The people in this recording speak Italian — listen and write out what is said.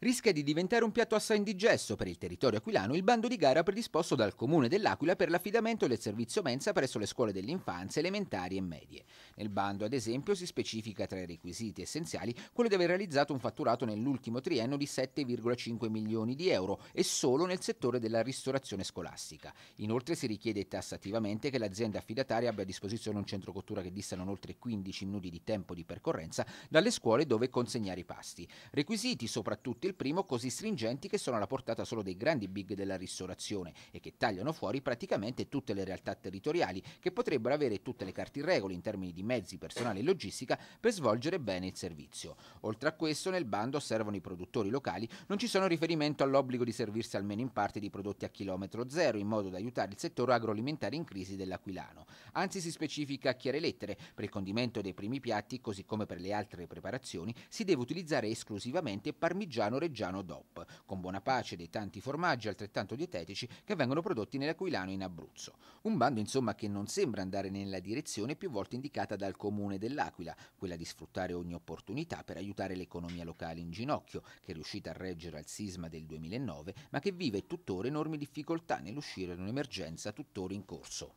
rischia di diventare un piatto assai indigesto per il territorio aquilano il bando di gara predisposto dal Comune dell'Aquila per l'affidamento del servizio mensa presso le scuole dell'infanzia, elementari e medie. Nel bando, ad esempio, si specifica tra i requisiti essenziali quello di aver realizzato un fatturato nell'ultimo triennio di 7,5 milioni di euro e solo nel settore della ristorazione scolastica. Inoltre si richiede tassativamente che l'azienda affidataria abbia a disposizione un centro cottura che dista non oltre 15 minuti di tempo di percorrenza dalle scuole dove consegnare i pasti. Requisiti soprattutto il primo così stringenti che sono alla portata solo dei grandi big della ristorazione e che tagliano fuori praticamente tutte le realtà territoriali che potrebbero avere tutte le carte in regola in termini di mezzi, personale e logistica per svolgere bene il servizio. Oltre a questo nel bando osservano i produttori locali non ci sono riferimento all'obbligo di servirsi almeno in parte di prodotti a chilometro zero in modo da aiutare il settore agroalimentare in crisi dell'Aquilano. Anzi si specifica a chiare lettere, per il condimento dei primi piatti così come per le altre preparazioni si deve utilizzare esclusivamente parmigiano noreggiano DOP, con buona pace dei tanti formaggi altrettanto dietetici che vengono prodotti nell'Aquilano in Abruzzo. Un bando insomma che non sembra andare nella direzione più volte indicata dal comune dell'Aquila, quella di sfruttare ogni opportunità per aiutare l'economia locale in ginocchio, che è riuscita a reggere al sisma del 2009, ma che vive tuttora enormi difficoltà nell'uscire da un'emergenza tuttora in corso.